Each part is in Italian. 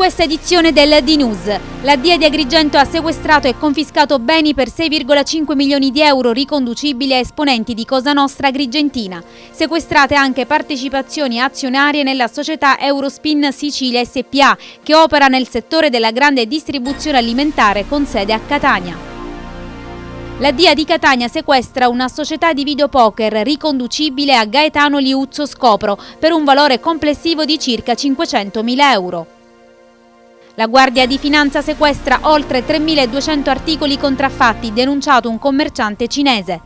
questa edizione del D-News. La DIA di Agrigento ha sequestrato e confiscato beni per 6,5 milioni di euro riconducibili a esponenti di Cosa Nostra Agrigentina. Sequestrate anche partecipazioni azionarie nella società Eurospin Sicilia SPA, che opera nel settore della grande distribuzione alimentare con sede a Catania. La DIA di Catania sequestra una società di videopoker riconducibile a Gaetano Liuzzo Scopro per un valore complessivo di circa 500.000 euro. La Guardia di Finanza sequestra oltre 3.200 articoli contraffatti, denunciato un commerciante cinese.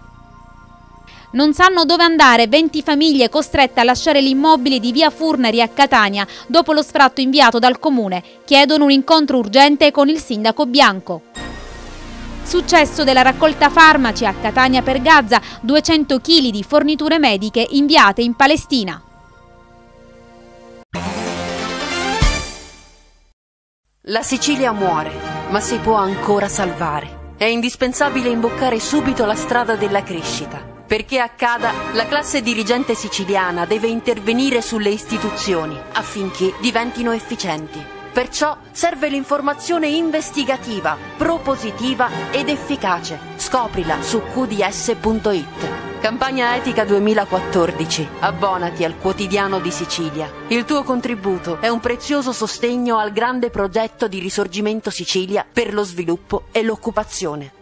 Non sanno dove andare 20 famiglie costrette a lasciare l'immobile di via Furneri a Catania dopo lo sfratto inviato dal comune. Chiedono un incontro urgente con il sindaco Bianco. Successo della raccolta farmaci a Catania per Gaza, 200 kg di forniture mediche inviate in Palestina. La Sicilia muore, ma si può ancora salvare. È indispensabile imboccare subito la strada della crescita. Perché accada, la classe dirigente siciliana deve intervenire sulle istituzioni affinché diventino efficienti. Perciò serve l'informazione investigativa, propositiva ed efficace. Scoprila su qds.it. Campagna Etica 2014. Abbonati al quotidiano di Sicilia. Il tuo contributo è un prezioso sostegno al grande progetto di risorgimento Sicilia per lo sviluppo e l'occupazione.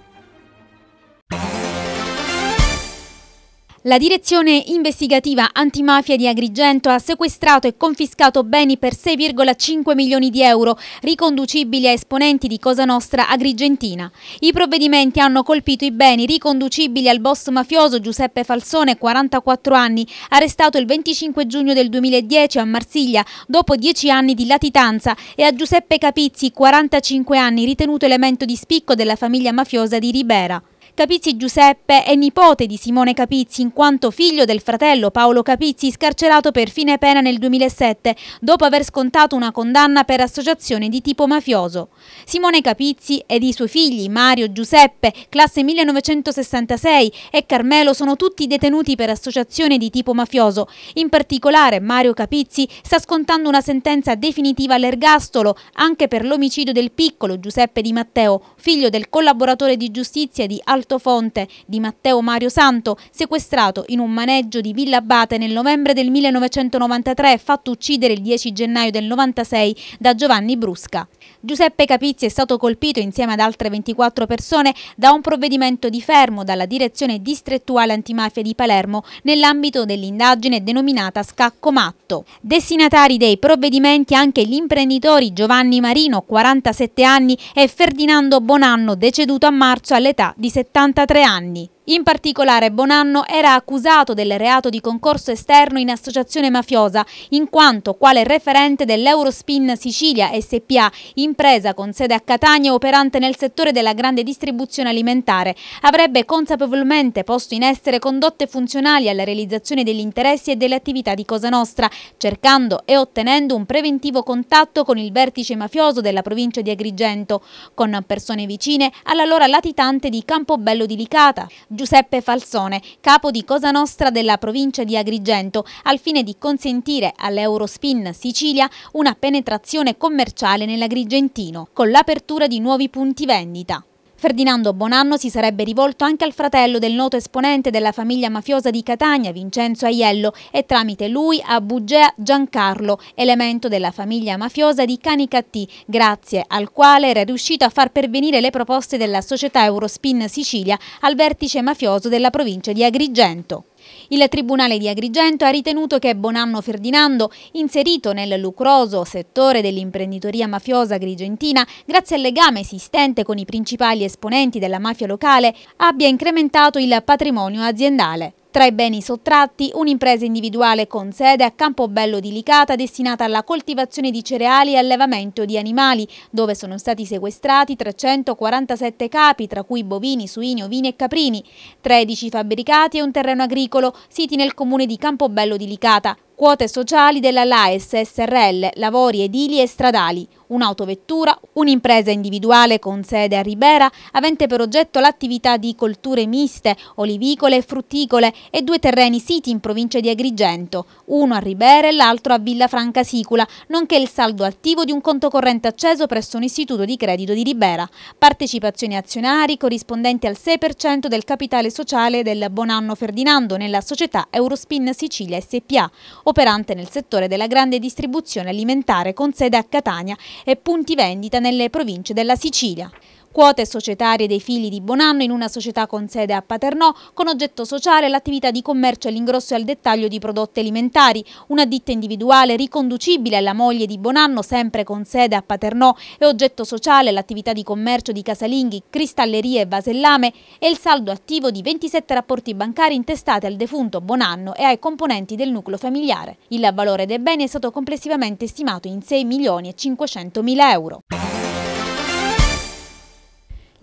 La direzione investigativa antimafia di Agrigento ha sequestrato e confiscato beni per 6,5 milioni di euro riconducibili a esponenti di Cosa Nostra Agrigentina. I provvedimenti hanno colpito i beni riconducibili al boss mafioso Giuseppe Falsone, 44 anni, arrestato il 25 giugno del 2010 a Marsiglia dopo 10 anni di latitanza e a Giuseppe Capizzi, 45 anni, ritenuto elemento di spicco della famiglia mafiosa di Ribera. Capizzi Giuseppe è nipote di Simone Capizzi in quanto figlio del fratello Paolo Capizzi scarcerato per fine pena nel 2007 dopo aver scontato una condanna per associazione di tipo mafioso. Simone Capizzi ed i suoi figli Mario Giuseppe, classe 1966 e Carmelo sono tutti detenuti per associazione di tipo mafioso. In particolare Mario Capizzi sta scontando una sentenza definitiva all'ergastolo anche per l'omicidio del piccolo Giuseppe Di Matteo, figlio del collaboratore di giustizia di Alfa. Altofonte di Matteo Mario Santo, sequestrato in un maneggio di Villa Abate nel novembre del 1993 fatto uccidere il 10 gennaio del 96 da Giovanni Brusca. Giuseppe Capizzi è stato colpito insieme ad altre 24 persone da un provvedimento di fermo dalla direzione distrettuale antimafia di Palermo nell'ambito dell'indagine denominata Scacco Matto. Destinatari dei provvedimenti anche gli imprenditori Giovanni Marino, 47 anni, e Ferdinando Bonanno, deceduto a marzo all'età di 70 73 anni. In particolare Bonanno era accusato del reato di concorso esterno in associazione mafiosa, in quanto quale referente dell'Eurospin Sicilia SPA, impresa con sede a Catania operante nel settore della grande distribuzione alimentare, avrebbe consapevolmente posto in essere condotte funzionali alla realizzazione degli interessi e delle attività di Cosa Nostra, cercando e ottenendo un preventivo contatto con il vertice mafioso della provincia di Agrigento, con persone vicine all'allora latitante di Campobello di Licata Giuseppe Falsone, capo di Cosa Nostra della provincia di Agrigento, al fine di consentire all'Eurospin Sicilia una penetrazione commerciale nell'agrigentino, con l'apertura di nuovi punti vendita. Ferdinando Bonanno si sarebbe rivolto anche al fratello del noto esponente della famiglia mafiosa di Catania, Vincenzo Aiello, e tramite lui a Bugea Giancarlo, elemento della famiglia mafiosa di Canicattì, grazie al quale era riuscito a far pervenire le proposte della società Eurospin Sicilia al vertice mafioso della provincia di Agrigento. Il Tribunale di Agrigento ha ritenuto che Bonanno Ferdinando, inserito nel lucroso settore dell'imprenditoria mafiosa agrigentina, grazie al legame esistente con i principali esponenti della mafia locale, abbia incrementato il patrimonio aziendale. Tra i beni sottratti, un'impresa individuale con sede a Campobello di Licata destinata alla coltivazione di cereali e allevamento di animali, dove sono stati sequestrati 347 capi, tra cui bovini, suini, ovini e caprini, 13 fabbricati e un terreno agricolo, siti nel comune di Campobello di Licata, quote sociali della LAES SRL, lavori edili e stradali un'autovettura, un'impresa individuale con sede a Ribera avente per oggetto l'attività di colture miste, olivicole e frutticole e due terreni siti in provincia di Agrigento, uno a Ribera e l'altro a Villa Franca Sicula, nonché il saldo attivo di un conto corrente acceso presso un istituto di credito di Ribera, partecipazioni azionari corrispondenti al 6% del capitale sociale del Bonanno Ferdinando nella società Eurospin Sicilia SPA, operante nel settore della grande distribuzione alimentare con sede a Catania e punti vendita nelle province della Sicilia. Quote societarie dei figli di Bonanno in una società con sede a Paternò, con oggetto sociale l'attività di commercio all'ingrosso e al dettaglio di prodotti alimentari, una ditta individuale riconducibile alla moglie di Bonanno, sempre con sede a Paternò, e oggetto sociale l'attività di commercio di casalinghi, cristallerie e vasellame e il saldo attivo di 27 rapporti bancari intestati al defunto Bonanno e ai componenti del nucleo familiare. Il valore dei beni è stato complessivamente stimato in 6 milioni e 500 mila euro.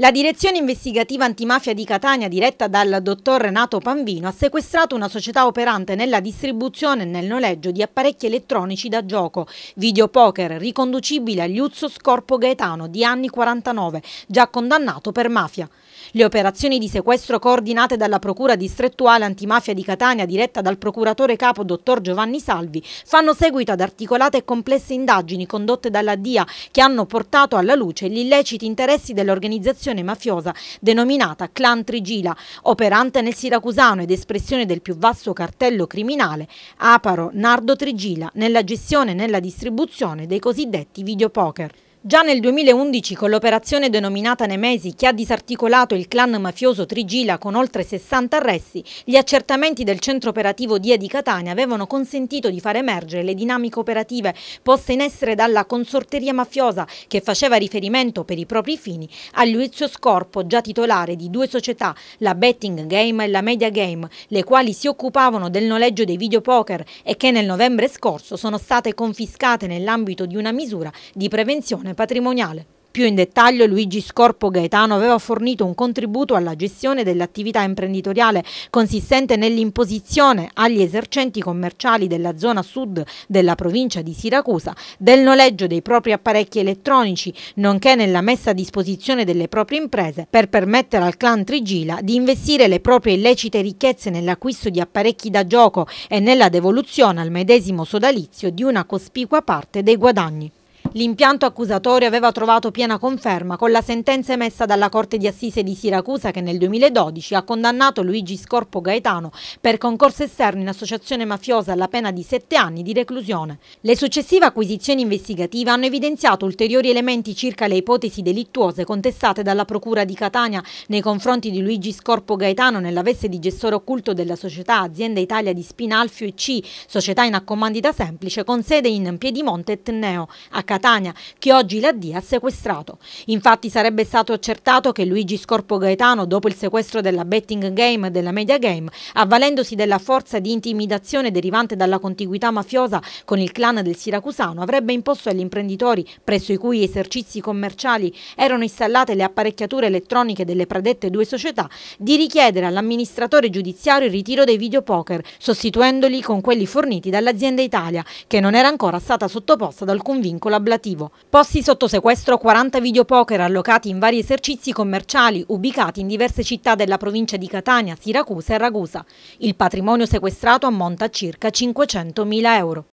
La direzione investigativa antimafia di Catania, diretta dal dottor Renato Panvino, ha sequestrato una società operante nella distribuzione e nel noleggio di apparecchi elettronici da gioco, videopoker riconducibile agli Uzzo Scorpo Gaetano di anni 49, già condannato per mafia. Le operazioni di sequestro coordinate dalla Procura distrettuale antimafia di Catania diretta dal procuratore capo dottor Giovanni Salvi fanno seguito ad articolate e complesse indagini condotte dalla DIA che hanno portato alla luce gli illeciti interessi dell'organizzazione mafiosa denominata Clan Trigila, operante nel Siracusano ed espressione del più vasto cartello criminale Aparo Nardo Trigila nella gestione e nella distribuzione dei cosiddetti videopoker. Già nel 2011, con l'operazione denominata Nemesi, che ha disarticolato il clan mafioso Trigila con oltre 60 arresti, gli accertamenti del centro operativo DIA di Catania avevano consentito di far emergere le dinamiche operative poste in essere dalla consorteria mafiosa, che faceva riferimento per i propri fini al Luizio Scorpo, già titolare di due società, la Betting Game e la Media Game, le quali si occupavano del noleggio dei videopoker e che nel novembre scorso sono state confiscate nell'ambito di una misura di prevenzione gestione eh, patrimoniale. Più in dettaglio Luigi Scorpo Gaetano aveva fornito un contributo alla gestione dell'attività imprenditoriale consistente nell'imposizione agli esercenti commerciali della zona sud della provincia di Siracusa del noleggio dei propri apparecchi elettronici, nonché nella messa a disposizione delle proprie imprese per permettere al clan Trigila di investire le proprie illecite ricchezze nell'acquisto di apparecchi da gioco e nella devoluzione al medesimo sodalizio di una cospicua parte dei guadagni. L'impianto accusatorio aveva trovato piena conferma con la sentenza emessa dalla Corte di Assise di Siracusa che nel 2012 ha condannato Luigi Scorpo Gaetano per concorso esterno in associazione mafiosa alla pena di sette anni di reclusione. Le successive acquisizioni investigative hanno evidenziato ulteriori elementi circa le ipotesi delittuose contestate dalla Procura di Catania nei confronti di Luigi Scorpo Gaetano nella veste di gestore occulto della società Azienda Italia di Spinalfio e C, società in accomandita semplice con sede in Piedimonte e Tenneo. A Catania Catania, che oggi la ha sequestrato. Infatti sarebbe stato accertato che Luigi Scorpo Gaetano, dopo il sequestro della betting game e della media game, avvalendosi della forza di intimidazione derivante dalla contiguità mafiosa con il clan del Siracusano, avrebbe imposto agli imprenditori, presso i cui esercizi commerciali erano installate le apparecchiature elettroniche delle predette due società, di richiedere all'amministratore giudiziario il ritiro dei videopoker, sostituendoli con quelli forniti dall'azienda Italia, che non era ancora stata sottoposta ad alcun vincolo a ablativo. Posti sotto sequestro 40 videopoker allocati in vari esercizi commerciali ubicati in diverse città della provincia di Catania, Siracusa e Ragusa. Il patrimonio sequestrato ammonta a circa 500.000 euro.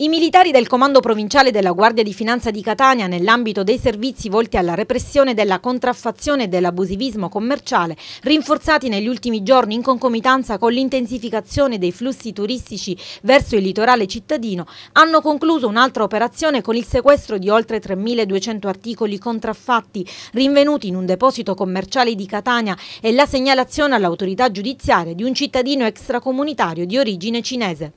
I militari del Comando Provinciale della Guardia di Finanza di Catania, nell'ambito dei servizi volti alla repressione della contraffazione e dell'abusivismo commerciale, rinforzati negli ultimi giorni in concomitanza con l'intensificazione dei flussi turistici verso il litorale cittadino, hanno concluso un'altra operazione con il sequestro di oltre 3.200 articoli contraffatti rinvenuti in un deposito commerciale di Catania e la segnalazione all'autorità giudiziaria di un cittadino extracomunitario di origine cinese.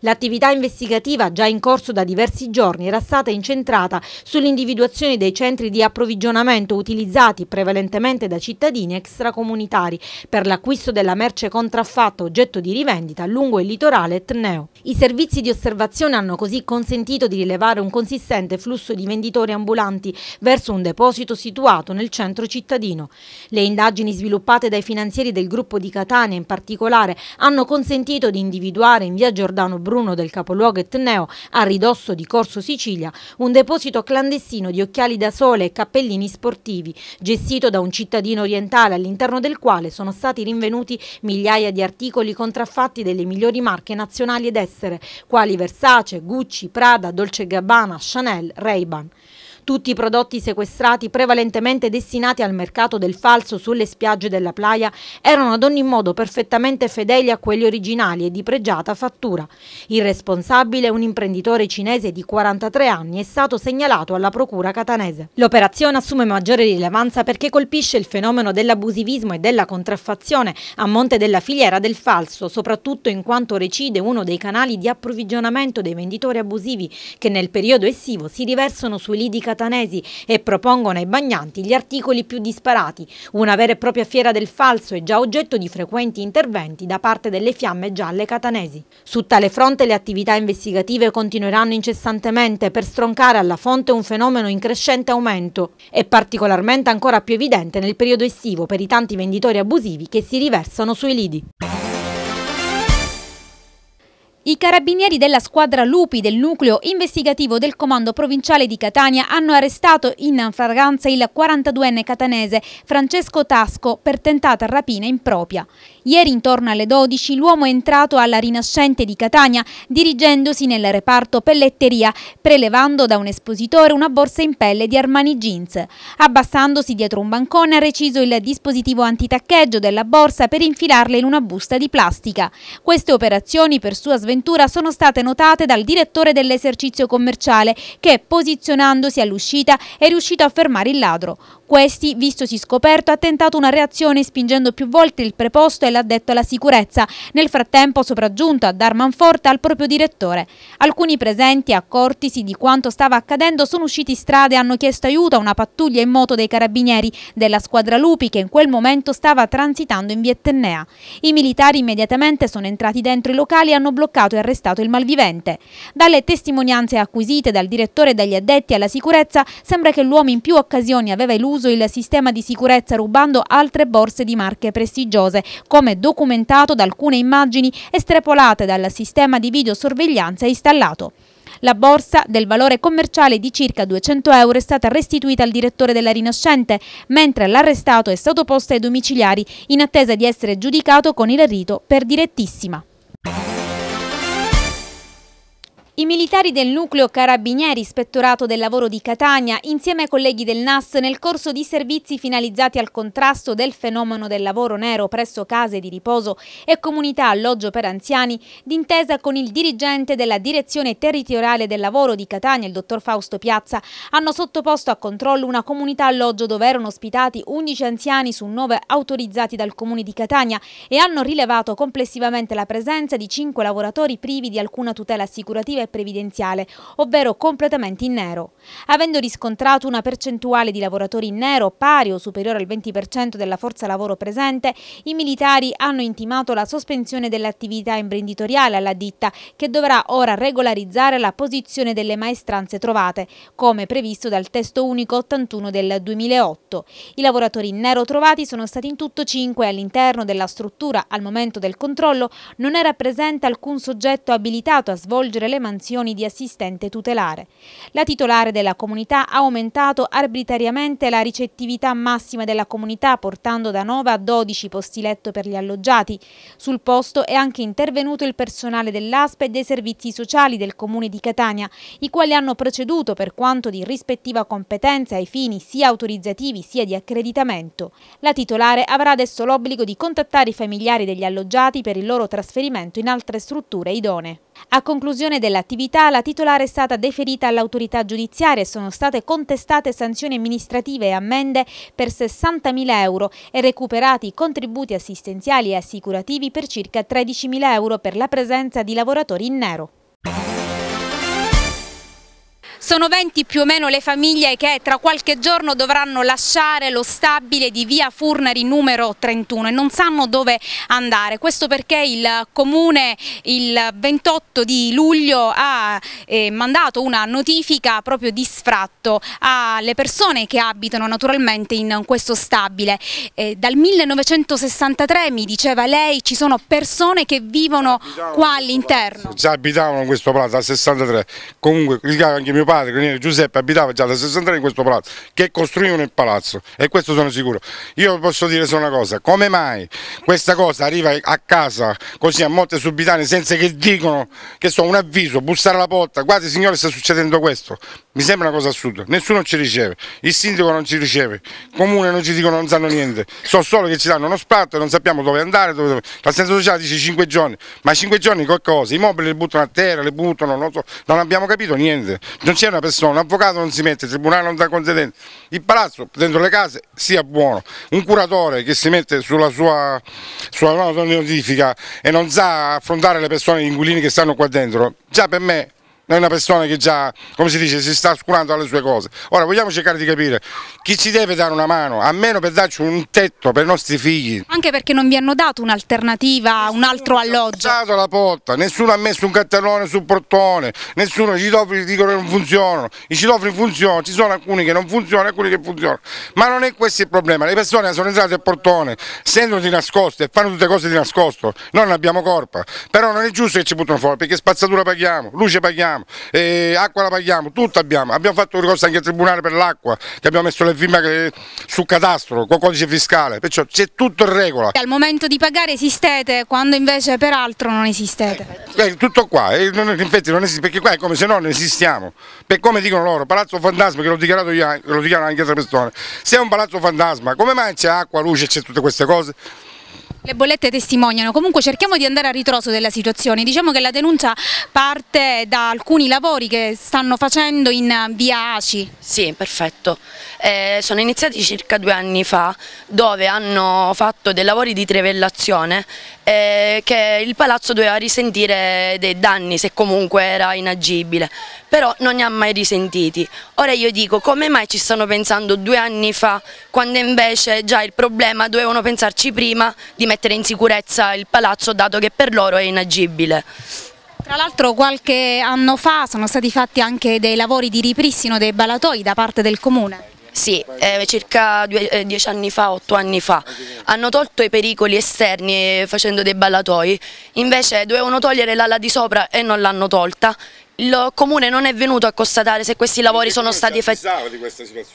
L'attività investigativa già in corso da diversi giorni era stata incentrata sull'individuazione dei centri di approvvigionamento utilizzati prevalentemente da cittadini extracomunitari per l'acquisto della merce contraffatta oggetto di rivendita lungo il litorale Etneo. I servizi di osservazione hanno così consentito di rilevare un consistente flusso di venditori ambulanti verso un deposito situato nel centro cittadino. Le indagini sviluppate dai finanzieri del gruppo di Catania in particolare hanno consentito di individuare in via Giordano Bruno del capoluogo etneo, a ridosso di Corso Sicilia, un deposito clandestino di occhiali da sole e cappellini sportivi, gestito da un cittadino orientale all'interno del quale sono stati rinvenuti migliaia di articoli contraffatti delle migliori marche nazionali ed estere, quali Versace, Gucci, Prada, Dolce Gabbana, Chanel, Ray-Ban. Tutti i prodotti sequestrati, prevalentemente destinati al mercato del falso sulle spiagge della playa, erano ad ogni modo perfettamente fedeli a quelli originali e di pregiata fattura. Il responsabile, un imprenditore cinese di 43 anni, è stato segnalato alla procura catanese. L'operazione assume maggiore rilevanza perché colpisce il fenomeno dell'abusivismo e della contraffazione a monte della filiera del falso, soprattutto in quanto recide uno dei canali di approvvigionamento dei venditori abusivi che nel periodo estivo si riversano sui lidi catanesi catanesi e propongono ai bagnanti gli articoli più disparati. Una vera e propria fiera del falso è già oggetto di frequenti interventi da parte delle fiamme gialle catanesi. Su tale fronte le attività investigative continueranno incessantemente per stroncare alla fonte un fenomeno in crescente aumento È particolarmente ancora più evidente nel periodo estivo per i tanti venditori abusivi che si riversano sui lidi. I carabinieri della squadra Lupi del nucleo investigativo del comando provinciale di Catania hanno arrestato in fragranza il 42enne catanese Francesco Tasco per tentata rapina impropria. Ieri intorno alle 12 l'uomo è entrato alla Rinascente di Catania dirigendosi nel reparto pelletteria prelevando da un espositore una borsa in pelle di Armani Jeans. Abbassandosi dietro un bancone ha reciso il dispositivo antitaccheggio della borsa per infilarla in una busta di plastica. Queste operazioni per sua sventura sono state notate dal direttore dell'esercizio commerciale che posizionandosi all'uscita è riuscito a fermare il ladro. Questi, vistosi scoperto, ha tentato una reazione spingendo più volte il preposto e l'addetto alla sicurezza, nel frattempo sopraggiunto a dar manforte al proprio direttore. Alcuni presenti, accortisi di quanto stava accadendo, sono usciti in strada e hanno chiesto aiuto a una pattuglia in moto dei carabinieri della squadra Lupi che in quel momento stava transitando in Viettennea. I militari immediatamente sono entrati dentro i locali e hanno bloccato e arrestato il malvivente. Dalle testimonianze acquisite dal direttore e dagli addetti alla sicurezza sembra che l'uomo in più occasioni aveva illuso eluso il sistema di sicurezza rubando altre borse di marche prestigiose, come documentato da alcune immagini estrapolate dal sistema di videosorveglianza installato. La borsa del valore commerciale di circa 200 euro è stata restituita al direttore della Rinascente, mentre l'arrestato è stato posto ai domiciliari in attesa di essere giudicato con il rito per direttissima. I militari del nucleo Carabinieri Ispettorato del Lavoro di Catania, insieme ai colleghi del NAS, nel corso di servizi finalizzati al contrasto del fenomeno del lavoro nero presso case di riposo e comunità alloggio per anziani, d'intesa con il dirigente della Direzione Territoriale del Lavoro di Catania, il dottor Fausto Piazza, hanno sottoposto a controllo una comunità alloggio dove erano ospitati 11 anziani su 9 autorizzati dal comune di Catania e hanno rilevato complessivamente la presenza di 5 lavoratori privi di alcuna tutela assicurativa e previdenziale, ovvero completamente in nero. Avendo riscontrato una percentuale di lavoratori in nero pari o superiore al 20% della forza lavoro presente, i militari hanno intimato la sospensione dell'attività imprenditoriale alla ditta che dovrà ora regolarizzare la posizione delle maestranze trovate, come previsto dal testo unico 81 del 2008. I lavoratori in nero trovati sono stati in tutto 5 all'interno della struttura al momento del controllo non era presente alcun soggetto abilitato a svolgere le mansioni sanzioni di assistente tutelare. La titolare della comunità ha aumentato arbitrariamente la ricettività massima della comunità portando da 9 a 12 posti letto per gli alloggiati. Sul posto è anche intervenuto il personale dell'ASPE e dei servizi sociali del comune di Catania, i quali hanno proceduto per quanto di rispettiva competenza ai fini sia autorizzativi sia di accreditamento. La titolare avrà adesso l'obbligo di contattare i familiari degli alloggiati per il loro trasferimento in altre strutture idonee. A conclusione dell'attività, la titolare è stata deferita all'autorità giudiziaria e sono state contestate sanzioni amministrative e ammende per 60.000 euro e recuperati contributi assistenziali e assicurativi per circa 13.000 euro per la presenza di lavoratori in nero. Sono 20 più o meno le famiglie che tra qualche giorno dovranno lasciare lo stabile di via Furnari numero 31 e non sanno dove andare. Questo perché il Comune il 28 di luglio ha eh, mandato una notifica proprio di sfratto alle persone che abitano naturalmente in questo stabile. Eh, dal 1963, mi diceva lei, ci sono persone che vivono qua all'interno. Già abitavano in questo palazzo, dal 63. Comunque, anche mio padre padre, Granieri Giuseppe, abitava già da 60 anni in questo palazzo, che costruivano il palazzo e questo sono sicuro. Io posso dire solo una cosa, come mai questa cosa arriva a casa così a Monte Subitane senza che dicono che so, un avviso, bussare alla porta, guardi signore sta succedendo questo, mi sembra una cosa assurda, nessuno ci riceve, il sindaco non ci riceve, il comune non ci dicono, non sanno niente, so solo che ci danno uno spatto e non sappiamo dove andare, dove... l'assenza sociale dice 5 giorni, ma 5 giorni qualcosa, I mobili li buttano a terra, li buttano, non, so, non abbiamo capito niente, non c'è una persona, un avvocato non si mette, il tribunale non dà consentenza, il palazzo dentro le case sia buono, un curatore che si mette sulla sua, sulla notifica e non sa affrontare le persone, gli inquilini che stanno qua dentro, già per me non è una persona che già, come si dice, si sta oscurando alle sue cose. Ora vogliamo cercare di capire chi ci deve dare una mano, almeno per darci un tetto per i nostri figli. Anche perché non vi hanno dato un'alternativa, un altro alloggio. Nessuno ha dato la porta, nessuno ha messo un cartellone sul portone, nessuno, i citofoni dicono che non funzionano, i citofoni funzionano, ci sono alcuni che non funzionano e alcuni che funzionano. Ma non è questo il problema, le persone sono entrate al portone, sentono di nascosto e fanno tutte cose di nascosto, noi non abbiamo corpo, però non è giusto che ci buttano fuori perché spazzatura paghiamo, luce paghiamo paghiamo, eh, acqua la paghiamo, tutto abbiamo. Abbiamo fatto un ricorso anche al Tribunale per l'acqua, che abbiamo messo le firme sul cadastro, con codice fiscale, perciò c'è tutto in regola. Al momento di pagare esistete, quando invece peraltro non esistete. Eh, tutto qua, eh, non, infatti non esiste, perché qua è come se non esistiamo. Per come dicono loro, Palazzo Fantasma, che l'ho dichiarato io, lo dichiarano anche altre persone, se è un palazzo fantasma, come mai c'è acqua, luce, c'è tutte queste cose? Le bollette testimoniano, comunque cerchiamo di andare a ritroso della situazione, diciamo che la denuncia parte da alcuni lavori che stanno facendo in via ACI. Sì, perfetto eh, sono iniziati circa due anni fa dove hanno fatto dei lavori di trevellazione eh, che il palazzo doveva risentire dei danni se comunque era inagibile, però non ne ha mai risentiti. Ora io dico come mai ci stanno pensando due anni fa quando invece già il problema dovevano pensarci prima di mettere in sicurezza il palazzo dato che per loro è inagibile. Tra l'altro qualche anno fa sono stati fatti anche dei lavori di ripristino dei ballatoi da parte del comune. Sì, eh, circa due, eh, dieci anni fa, otto anni fa. Hanno tolto i pericoli esterni eh, facendo dei ballatoi, invece dovevano togliere l'ala di sopra e non l'hanno tolta il comune non è venuto a constatare se questi lavori sono stati, fatti,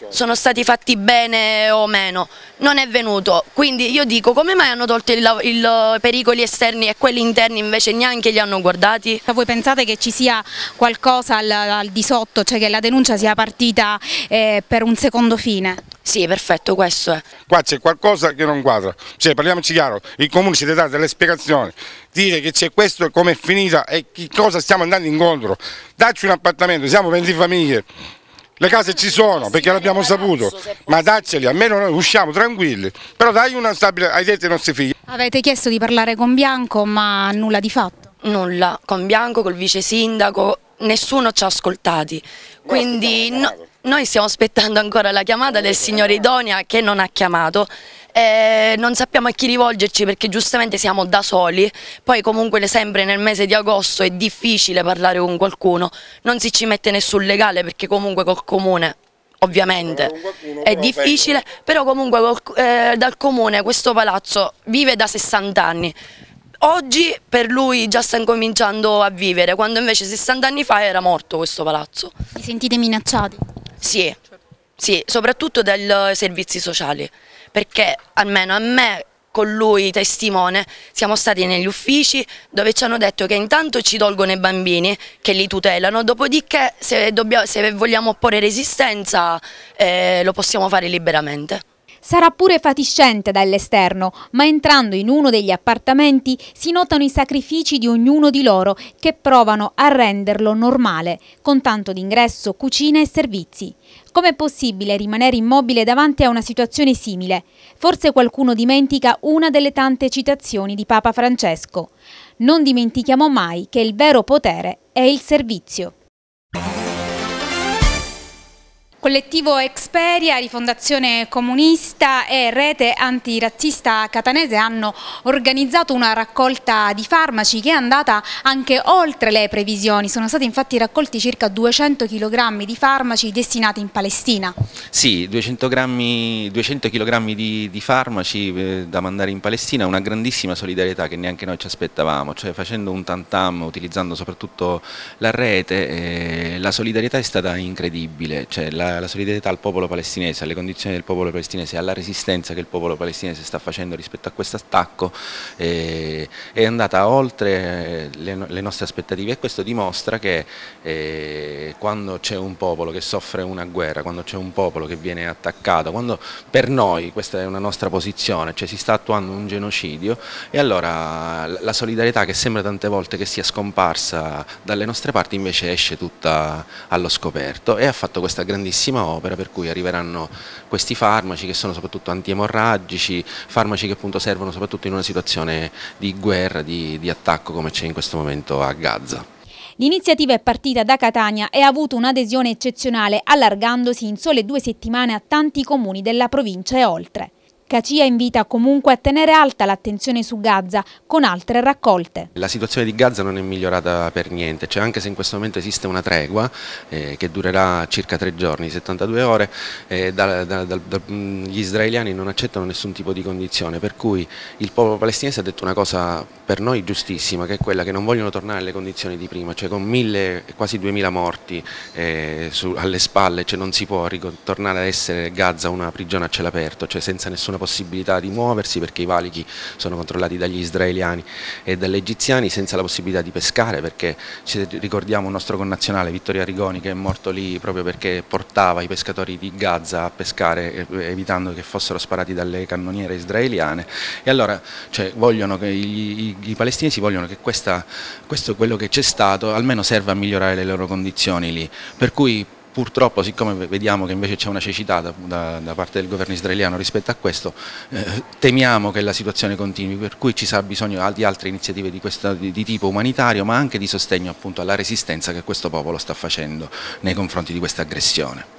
sono stati, fatti, bene o meno, non è venuto, quindi io dico come mai hanno tolto i pericoli esterni e quelli interni invece neanche li hanno guardati? Cioè, voi pensate che ci sia qualcosa al, al di sotto, cioè che la denuncia sia partita eh, per un secondo fine? Sì, perfetto, questo è. Qua c'è qualcosa che non quadra, cioè parliamoci chiaro, il comune ci deve dare delle spiegazioni, dire che c'è questo e è finita e che cosa stiamo andando incontro. Dacci un appartamento, siamo 20 famiglie, le case ci sono perché l'abbiamo saputo, ma dacceli, almeno noi usciamo tranquilli, però dai una stabilità, ai detti ai nostri figli. Avete chiesto di parlare con Bianco ma nulla di fatto? Nulla, con Bianco, col vice sindaco, nessuno ci ha ascoltati, quindi no, noi stiamo aspettando ancora la chiamata del signore Idonia che non ha chiamato eh, non sappiamo a chi rivolgerci perché giustamente siamo da soli, poi comunque sempre nel mese di agosto è difficile parlare con qualcuno, non si ci mette nessun legale perché comunque col comune ovviamente è difficile, però comunque eh, dal comune questo palazzo vive da 60 anni, oggi per lui già sta incominciando a vivere, quando invece 60 anni fa era morto questo palazzo. Vi sentite minacciati? Sì. Sì, soprattutto dai eh, servizi sociali, perché almeno a me con lui testimone siamo stati negli uffici dove ci hanno detto che intanto ci tolgono i bambini che li tutelano, dopodiché se, dobbiamo, se vogliamo opporre resistenza eh, lo possiamo fare liberamente. Sarà pure fatiscente dall'esterno, ma entrando in uno degli appartamenti si notano i sacrifici di ognuno di loro che provano a renderlo normale, con tanto d'ingresso, cucina e servizi. Com'è possibile rimanere immobile davanti a una situazione simile? Forse qualcuno dimentica una delle tante citazioni di Papa Francesco. Non dimentichiamo mai che il vero potere è il servizio. Collettivo Experia, Rifondazione Comunista e Rete Antirazzista Catanese hanno organizzato una raccolta di farmaci che è andata anche oltre le previsioni. Sono stati infatti raccolti circa 200 kg di farmaci destinati in Palestina. Sì, 200, grammi, 200 kg di, di, farmaci eh, da mandare in Palestina, una grandissima solidarietà che neanche noi ci aspettavamo, cioè facendo un tantam, utilizzando soprattutto la rete, eh, la solidarietà è stata incredibile. Cioè la la, solidarietà al popolo palestinese, alle condizioni del popolo palestinese, alla resistenza che il popolo palestinese sta facendo rispetto a questo attacco eh, è andata oltre eh, le, le, nostre aspettative e questo dimostra che eh, quando c'è un popolo che soffre una guerra, quando c'è un popolo che viene attaccato, quando per noi, questa è una nostra posizione, cioè si sta attuando un genocidio e allora la solidarietà che sembra tante volte che sia scomparsa dalle nostre parti invece esce tutta allo scoperto e ha fatto questa grandissima grandissima opera per cui arriveranno questi farmaci che sono soprattutto antiemorragici, farmaci che appunto servono soprattutto in una situazione di guerra, di, di attacco come c'è in questo momento a Gaza. L'iniziativa è partita da Catania e ha avuto un'adesione eccezionale, allargandosi in sole due settimane a tanti comuni della provincia e oltre. Cacia invita comunque a tenere alta l'attenzione su Gaza con altre raccolte. La situazione di Gaza non è migliorata per niente, cioè anche se in questo momento esiste una tregua eh, che durerà circa tre giorni, 72 ore, eh, da, da, da, gli israeliani non accettano nessun tipo di condizione, per cui il popolo palestinese ha detto una cosa per noi giustissima, che è quella che non vogliono tornare alle condizioni di prima, cioè con mille, quasi duemila morti eh, su, alle spalle, cioè non si può tornare ad essere Gaza una prigione a cielo aperto, cioè senza nessuna possibilità di muoversi perché i valichi sono controllati dagli israeliani e dagli egiziani, senza la possibilità di pescare perché ricordiamo un nostro connazionale Vittorio Arrigoni che è morto lì proprio perché portava i pescatori di Gaza a pescare eh, evitando che fossero sparati dalle cannoniere israeliane e allora cioè, vogliono che i i palestinesi vogliono che questa, questo quello che c'è stato almeno serva a migliorare le loro condizioni lì, per cui purtroppo siccome vediamo che invece c'è una cecità da, da, da, parte del governo israeliano rispetto a questo, eh, temiamo che la situazione continui, per cui ci sarà bisogno di altre iniziative di, questo, di, di tipo umanitario, ma anche di sostegno appunto, alla resistenza che questo popolo sta facendo nei confronti di questa aggressione.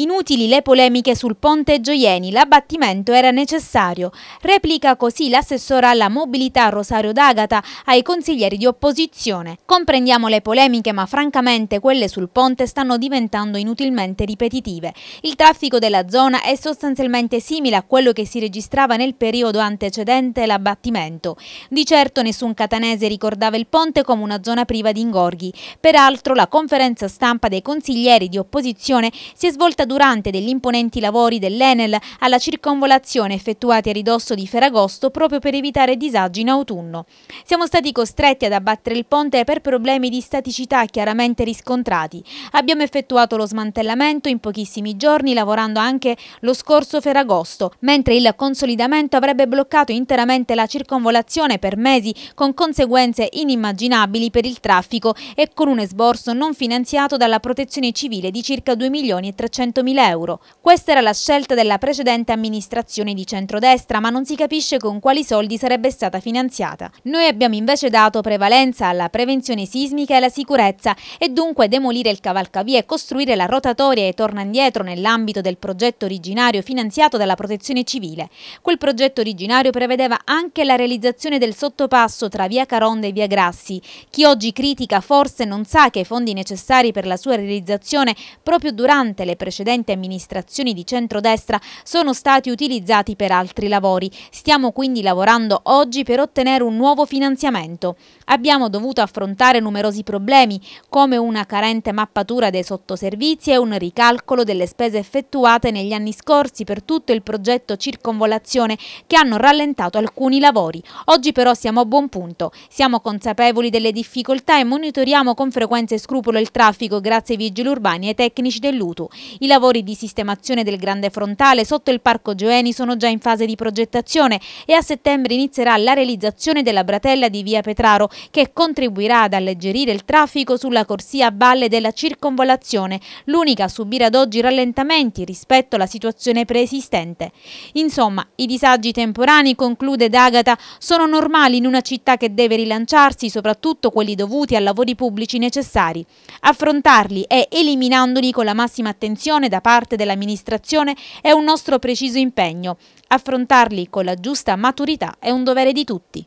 Inutili le polemiche sul ponte Gioieni, l'abbattimento era necessario. Replica così l'assessora alla mobilità Rosario D'Agata ai consiglieri di opposizione. Comprendiamo le polemiche ma francamente quelle sul ponte stanno diventando inutilmente ripetitive. Il traffico della zona è sostanzialmente simile a quello che si registrava nel periodo antecedente l'abbattimento. Di certo nessun catanese ricordava il ponte come una zona priva di ingorghi. Peraltro la conferenza stampa dei consiglieri di opposizione si è svolta durante degli imponenti lavori dell'Enel alla circonvolazione effettuati a ridosso di Ferragosto proprio per evitare disagi in autunno. Siamo stati costretti ad abbattere il ponte per problemi di staticità chiaramente riscontrati. Abbiamo effettuato lo smantellamento in pochissimi giorni lavorando anche lo scorso Ferragosto, mentre il consolidamento avrebbe bloccato interamente la circonvolazione per mesi con conseguenze inimmaginabili per il traffico e con un esborso non finanziato dalla protezione civile di circa 2 milioni e 300 300.000 euro. Questa era la scelta della precedente amministrazione di centrodestra, ma non si capisce con quali soldi sarebbe stata finanziata. Noi abbiamo invece dato prevalenza alla prevenzione sismica e alla sicurezza e dunque demolire il cavalcavia e costruire la rotatoria e torna indietro nell'ambito del progetto originario finanziato dalla protezione civile. Quel progetto originario prevedeva anche la realizzazione del sottopasso tra via Caronda e via Grassi. Chi oggi critica forse non sa che i fondi necessari per la sua realizzazione proprio durante le precedenti precedenti amministrazioni di centrodestra sono stati utilizzati per altri lavori. Stiamo quindi lavorando oggi per ottenere un nuovo finanziamento. Abbiamo dovuto affrontare numerosi problemi, come una carente mappatura dei sottoservizi e un ricalcolo delle spese effettuate negli anni scorsi per tutto il progetto circonvolazione che hanno rallentato alcuni lavori. Oggi però siamo a buon punto. Siamo consapevoli delle difficoltà e monitoriamo con frequenza e scrupolo il traffico grazie ai vigili urbani e ai tecnici dell'UTU. I lavori di sistemazione del grande frontale sotto il Parco Gioeni sono già in fase di progettazione e a settembre inizierà la realizzazione della bratella di via Petraro che contribuirà ad alleggerire il traffico sulla corsia a valle della circonvolazione, l'unica a subire ad oggi rallentamenti rispetto alla situazione preesistente. Insomma, i disagi temporanei, conclude D'Agata, sono normali in una città che deve rilanciarsi, soprattutto quelli dovuti a lavori pubblici necessari. Affrontarli e eliminandoli con la massima attenzione prevenzione da parte dell'amministrazione è un nostro preciso impegno. Affrontarli con la giusta maturità è un dovere di tutti.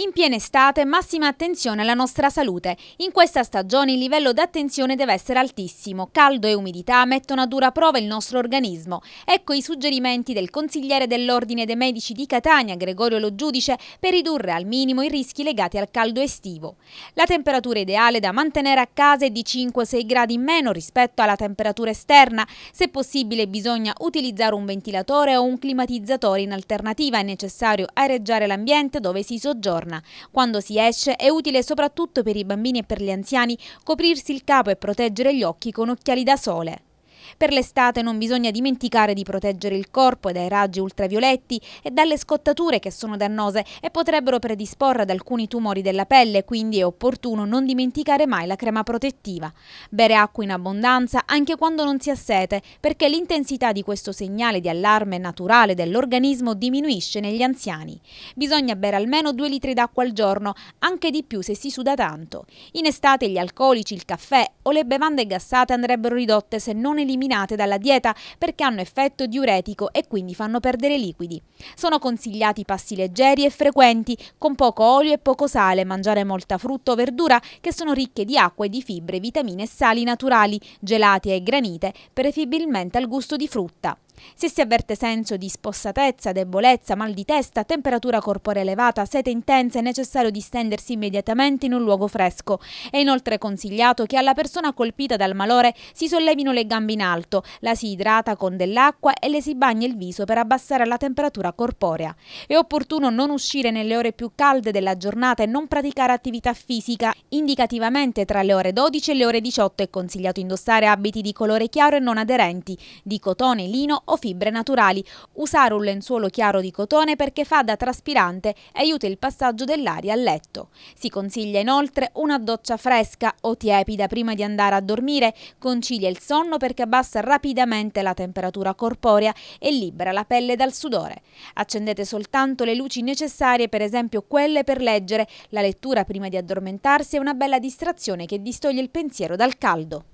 In piena estate, massima attenzione alla nostra salute. In questa stagione il livello d'attenzione deve essere altissimo. Caldo e umidità mettono a dura prova il nostro organismo. Ecco i suggerimenti del consigliere dell'Ordine dei Medici di Catania, Gregorio Lo Giudice, per ridurre al minimo i rischi legati al caldo estivo. La temperatura ideale da mantenere a casa è di 5-6 gradi in meno rispetto alla temperatura esterna. Se possibile bisogna utilizzare un ventilatore o un climatizzatore in alternativa. È necessario aereggiare l'ambiente dove si soggiorna esterna. Quando si esce è utile soprattutto per i bambini e per gli anziani coprirsi il capo e proteggere gli occhi con occhiali da sole. Per l'estate non bisogna dimenticare di proteggere il corpo dai raggi ultravioletti e dalle scottature che sono dannose e potrebbero predisporre ad alcuni tumori della pelle, quindi è opportuno non dimenticare mai la crema protettiva. Bere acqua in abbondanza anche quando non si ha sete, perché l'intensità di questo segnale di allarme naturale dell'organismo diminuisce negli anziani. Bisogna bere almeno 2 litri d'acqua al giorno, anche di più se si suda tanto. In estate gli alcolici, il caffè o le bevande gassate andrebbero ridotte se non eliminate eliminate dalla dieta perché hanno effetto diuretico e quindi fanno perdere liquidi. Sono consigliati passi leggeri e frequenti, con poco olio e poco sale, mangiare molta frutta o verdura che sono ricche di acqua e di fibre, vitamine e sali naturali, gelate e granite, preferibilmente al gusto di frutta. Se si avverte senso di spossatezza, debolezza, mal di testa, temperatura corporea elevata, sete intensa, è necessario distendersi immediatamente in un luogo fresco. È inoltre consigliato che alla persona colpita dal malore si sollevino le gambe in alto, la si idrata con dell'acqua e le si bagna il viso per abbassare la temperatura corporea. È opportuno non uscire nelle ore più calde della giornata e non praticare attività fisica. Indicativamente tra le ore 12 e le ore 18 è consigliato indossare abiti di colore chiaro e non aderenti, di cotone, lino o fibre naturali. Usare un lenzuolo chiaro di cotone perché fa da traspirante e aiuta il passaggio dell'aria al letto. Si consiglia inoltre una doccia fresca o tiepida prima di andare a dormire, concilia il sonno perché abbassa rapidamente la temperatura corporea e libera la pelle dal sudore. Accendete soltanto le luci necessarie, per esempio quelle per leggere. La lettura prima di addormentarsi è una bella distrazione che distoglie il pensiero dal caldo.